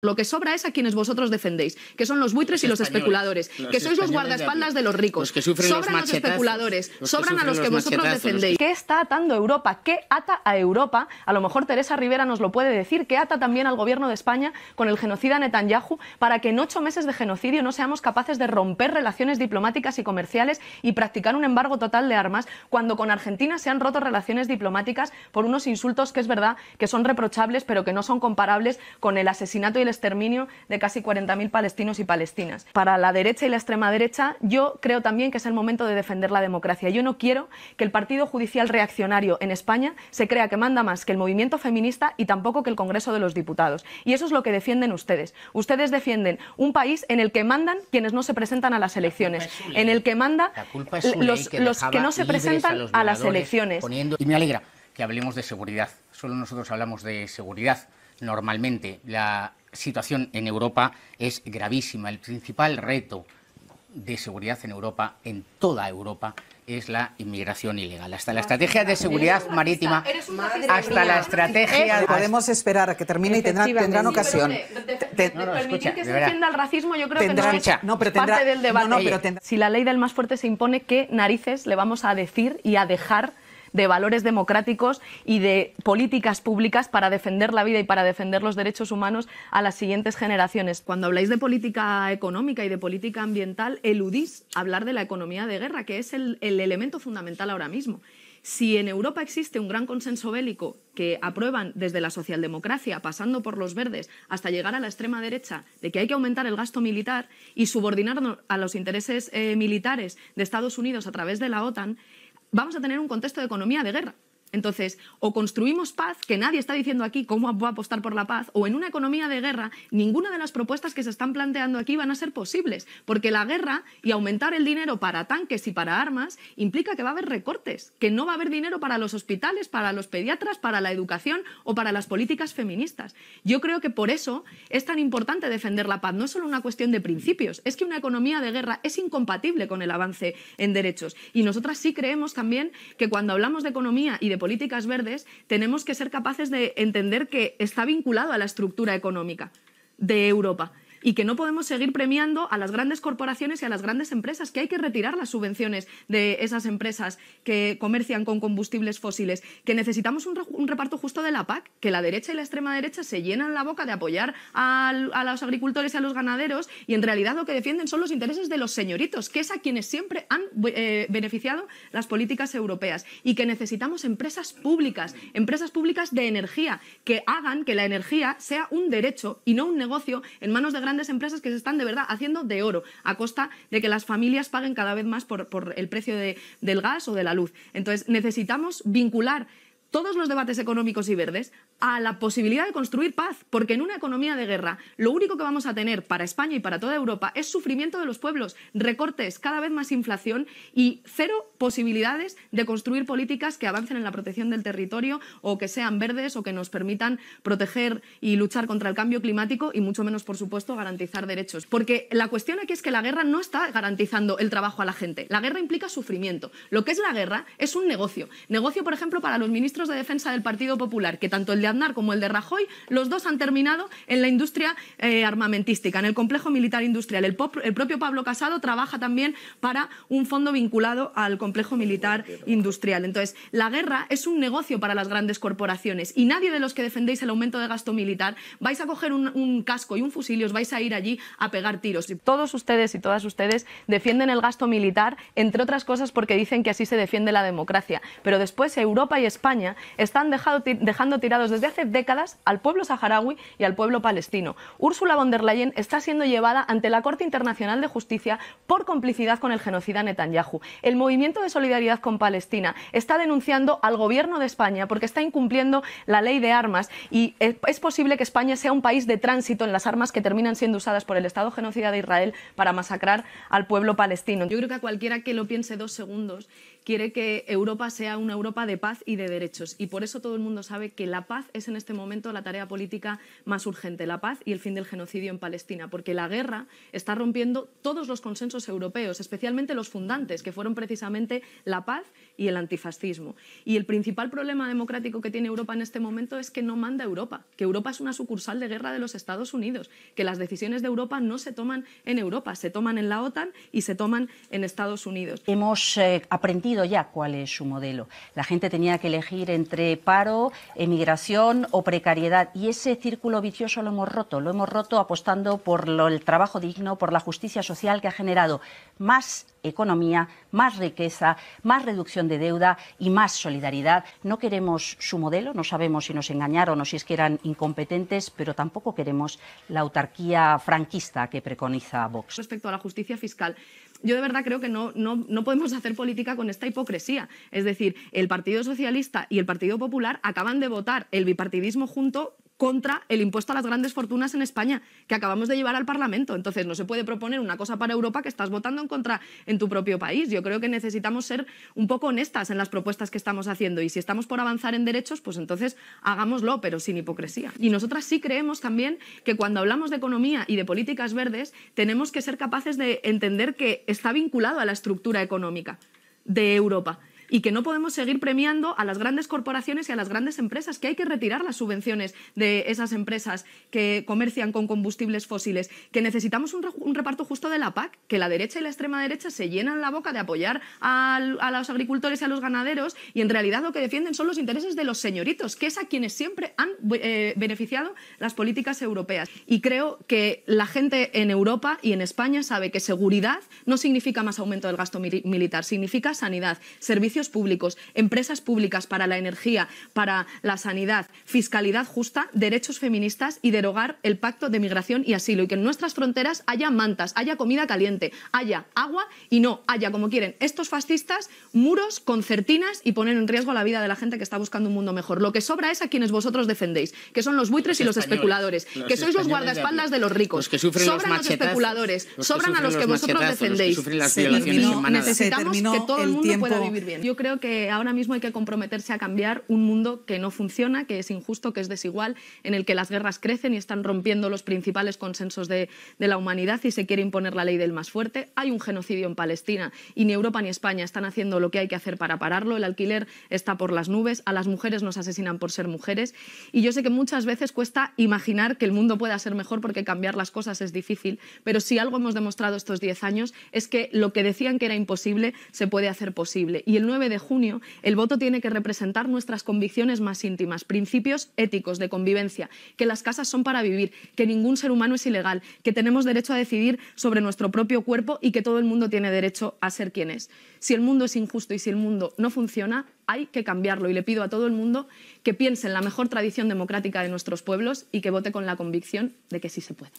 Lo que sobra es a quienes vosotros defendéis, que son los buitres y los especuladores, que sois los guardaespaldas de, los ricos. que sobran a los especuladores, sobran a los que vosotros defendéis. ¿Qué está atando Europa? ¿Qué ata a Europa? A lo mejor Teresa Rivera nos lo puede decir. ¿Qué ata también al gobierno de España con el genocida Netanyahu para que en ocho meses de genocidio no seamos capaces de romper relaciones diplomáticas y comerciales y practicar un embargo total de armas cuando con Argentina se han roto relaciones diplomáticas por unos insultos que es verdad que son reprochables pero que no son comparables con el asesinato y exterminio de casi 40.000 palestinos y palestinas. Para la derecha y la extrema derecha, yo creo también que es el momento de defender la democracia. Yo no quiero que el Partido Judicial Reaccionario en España se crea que manda más que el movimiento feminista y tampoco que el Congreso de los Diputados. Y eso es lo que defienden ustedes. Ustedes defienden un país en el que mandan quienes no se presentan a las elecciones, en el que manda los que, no se presentan a, las elecciones. Y me alegra que hablemos de seguridad. Solo nosotros hablamos de seguridad normalmente. La situación en Europa es gravísima. El principal reto de seguridad en Europa, en toda Europa, es la inmigración ilegal. Hasta la estrategia de seguridad marítima, hasta la estrategia... Podemos esperar a que termine y tendrán, ocasión. no, que se no si la ley del más fuerte se impone, ¿qué narices le vamos a decir y a dejar de valores democráticos y de políticas públicas para defender la vida y para defender los derechos humanos a las siguientes generaciones. Cuando habláis de política económica y de política ambiental, eludís hablar de la economía de guerra, que es el, elemento fundamental ahora mismo. Si en Europa existe un gran consenso bélico que aprueban desde la socialdemocracia, pasando por los verdes, hasta llegar a la extrema derecha, de que hay que aumentar el gasto militar y subordinarnos a los intereses eh, militares de Estados Unidos a través de la OTAN, vamos a tener un contexto de economía de guerra. Entonces, o construimos paz, que nadie está diciendo aquí cómo va a apostar por la paz, o en una economía de guerra, ninguna de las propuestas que se están planteando aquí van a ser posibles, porque la guerra y aumentar el dinero para tanques y para armas implica que va a haber recortes, que no va a haber dinero para los hospitales, para los pediatras, para la educación o para las políticas feministas. Yo creo que por eso es tan importante defender la paz, no es solo una cuestión de principios, es que una economía de guerra es incompatible con el avance en derechos. Y nosotras sí creemos también que cuando hablamos de economía y de políticas verdes, tenemos que ser capaces de entender que está vinculado a la estructura económica de Europa y que no podemos seguir premiando a las grandes corporaciones y a las grandes empresas, que hay que retirar las subvenciones de esas empresas que comercian con combustibles fósiles, que necesitamos un, reparto justo de la PAC, que la derecha y la extrema derecha se llenan la boca de apoyar a, los agricultores y a los ganaderos y en realidad lo que defienden son los intereses de los señoritos, que es a quienes siempre han eh, beneficiado las políticas europeas y que necesitamos empresas públicas, empresas públicas de energía, que hagan que la energía sea un derecho y no un negocio en manos de grandes empresas que se están de verdad haciendo de oro a costa de que las familias paguen cada vez más por, el precio del gas o de la luz. Entonces necesitamos vincular todos los debates económicos y verdes a la posibilidad de construir paz, porque en una economía de guerra lo único que vamos a tener para España y para toda Europa es sufrimiento de los pueblos, recortes, cada vez más inflación y cero posibilidades de construir políticas que avancen en la protección del territorio o que sean verdes o que nos permitan proteger y luchar contra el cambio climático y mucho menos, por supuesto, garantizar derechos. Porque la cuestión aquí es que la guerra no está garantizando el trabajo a la gente. La guerra implica sufrimiento. Lo que es la guerra es un negocio. Negocio, por ejemplo, para los ministros de defensa del Partido Popular, que tanto el de Aznar como el de Rajoy, los dos han terminado en la industria eh, armamentística, en el complejo militar industrial. El, propio Pablo Casado trabaja también para un fondo vinculado al complejo militar industrial. Entonces, la guerra es un negocio para las grandes corporaciones y nadie de los que defendéis el aumento de gasto militar vais a coger un, un casco y un fusil y os vais a ir allí a pegar tiros. Todos ustedes y todas ustedes defienden el gasto militar, entre otras cosas porque dicen que así se defiende la democracia. Pero después Europa y España están dejando tirados desde hace décadas al pueblo saharaui y al pueblo palestino. Úrsula von der Leyen está siendo llevada ante la Corte Internacional de Justicia por complicidad con el genocida Netanyahu. El movimiento de solidaridad con Palestina está denunciando al gobierno de España porque está incumpliendo la ley de armas y es posible que España sea un país de tránsito en las armas que terminan siendo usadas por el Estado genocida de Israel para masacrar al pueblo palestino. Yo creo que a cualquiera que lo piense dos segundos quiere que Europa sea una Europa de paz y de derechos. Y por eso todo el mundo sabe que la paz es en este momento la tarea política más urgente, la paz y el fin del genocidio en Palestina, porque la guerra está rompiendo todos los consensos europeos, especialmente los fundantes, que fueron precisamente la paz y el antifascismo. Y el principal problema democrático que tiene Europa en este momento es que no manda Europa, que Europa es una sucursal de guerra de los Estados Unidos, que las decisiones de Europa no se toman en Europa, se toman en la OTAN y se toman en Estados Unidos. Hemos eh, aprendido ya cuál es su modelo. La gente tenía que elegir entre paro, emigración o precariedad y ese círculo vicioso lo hemos roto, lo hemos roto apostando por el trabajo digno, por la justicia social que ha generado más economía, más riqueza, más reducción de deuda y más solidaridad. No queremos su modelo, no sabemos si nos engañaron o si es que eran incompetentes, pero tampoco queremos la autarquía franquista que preconiza Vox. Respecto a la justicia fiscal, yo de verdad creo que no, no, no, podemos hacer política con esta hipocresía. Es decir, el Partido Socialista y el Partido Popular acaban de votar el bipartidismo junto contra el impuesto a las grandes fortunas en España, que acabamos de llevar al Parlamento. Entonces, no se puede proponer una cosa para Europa que estás votando en contra en tu propio país. Yo creo que necesitamos ser un poco honestas en las propuestas que estamos haciendo y si estamos por avanzar en derechos, pues entonces hagámoslo, pero sin hipocresía. Y nosotras sí creemos también que cuando hablamos de economía y de políticas verdes, tenemos que ser capaces de entender que está vinculado a la estructura económica de Europa y que no podemos seguir premiando a las grandes corporaciones y a las grandes empresas, que hay que retirar las subvenciones de esas empresas que comercian con combustibles fósiles, que necesitamos un, reparto justo de la PAC, que la derecha y la extrema derecha se llenan la boca de apoyar a, los agricultores y a los ganaderos y en realidad lo que defienden son los intereses de los señoritos, que es a quienes siempre han eh, beneficiado las políticas europeas. Y creo que la gente en Europa y en España sabe que seguridad no significa más aumento del gasto militar, significa sanidad, servicios públicos, empresas públicas para la energía, para la sanidad, fiscalidad justa, derechos feministas y derogar el pacto de migración y asilo. Y que en nuestras fronteras haya mantas, haya comida caliente, haya agua y no haya, como quieren estos fascistas, muros, concertinas y poner en riesgo la vida de la gente que está buscando un mundo mejor. Lo que sobra es a quienes vosotros defendéis, que son los buitres y los especuladores, que sois los guardaespaldas de, los ricos. sobran los, los especuladores, sobran a los que vosotros defendéis. necesitamos que todo el, mundo pueda vivir bien yo creo que ahora mismo hay que comprometerse a cambiar un mundo que no funciona, que es injusto, que es desigual, en el que las guerras crecen y están rompiendo los principales consensos de, la humanidad y se quiere imponer la ley del más fuerte. Hay un genocidio en Palestina y ni Europa ni España están haciendo lo que hay que hacer para pararlo. El alquiler está por las nubes, a las mujeres nos asesinan por ser mujeres y yo sé que muchas veces cuesta imaginar que el mundo pueda ser mejor porque cambiar las cosas es difícil, pero si algo hemos demostrado estos 10 años es que lo que decían que era imposible se puede hacer posible y el nuevo 9 de junio, el voto tiene que representar nuestras convicciones más íntimas, principios éticos de convivencia, que las casas son para vivir, que ningún ser humano es ilegal, que tenemos derecho a decidir sobre nuestro propio cuerpo y que todo el mundo tiene derecho a ser quien es. Si el mundo es injusto y si el mundo no funciona, hay que cambiarlo y le pido a todo el mundo que piense en la mejor tradición democrática de nuestros pueblos y que vote con la convicción de que sí se puede.